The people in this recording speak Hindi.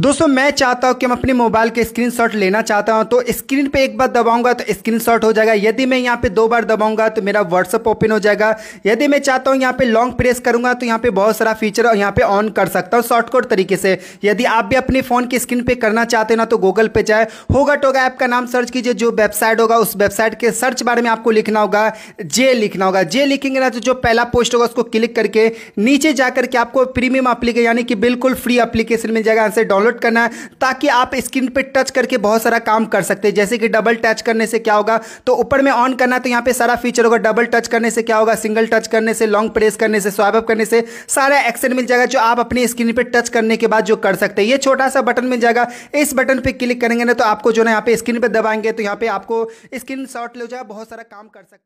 दोस्तों मैं चाहता हूं कि मैं अपने मोबाइल के स्क्रीनशॉट लेना चाहता हूं तो स्क्रीन पे एक बार दबाऊंगा तो स्क्रीनशॉट हो जाएगा यदि मैं यहां पे दो बार दबाऊंगा तो मेरा व्हाट्सअप ओपन हो जाएगा यदि मैं चाहता हूं यहां पे लॉन्ग प्रेस करूंगा तो यहां पे बहुत सारा फीचर यहां पे ऑन कर सकता हूं शॉर्टकट तरीके से यदि आप भी अपने फ़ोन की स्क्रीन पर करना चाहते हो ना तो गूगल पे जाए होगा टोगा ऐप का नाम सर्च कीजिए जो वेबसाइट होगा उस वेबसाइट के सर्च बारे में आपको लिखना होगा जे लिखना होगा जे लिखेंगे ना तो जो पहला पोस्ट होगा उसको क्लिक करके नीचे जाकर के आपको प्रीमियम अप्लीकेशन यानी कि बिल्कुल फ्री अप्लीकेशन मिल जाएगा यहाँ से डाउनलोड डाउनलोड करना है ताकि आप स्क्रीन पे टच करके बहुत सारा काम कर सकते हैं जैसे कि डबल टच करने से क्या होगा तो ऊपर में ऑन करना तो यहाँ पे सारा फीचर होगा डबल टच करने से क्या होगा सिंगल टच करने से लॉन्ग प्रेस करने से स्वाइप अप करने से सारा एक्शन मिल जाएगा जो आप अपनी स्क्रीन पर टच करने के बाद जो कर सकते हैं ये छोटा सा बटन मिल जाएगा इस बटन पर क्लिक करेंगे ना तो आपको जो ना यहाँ पे स्क्रीन पर दबाएंगे तो यहाँ पे आपको स्क्रीन शॉट ले जाए बहुत सारा काम कर सकते हैं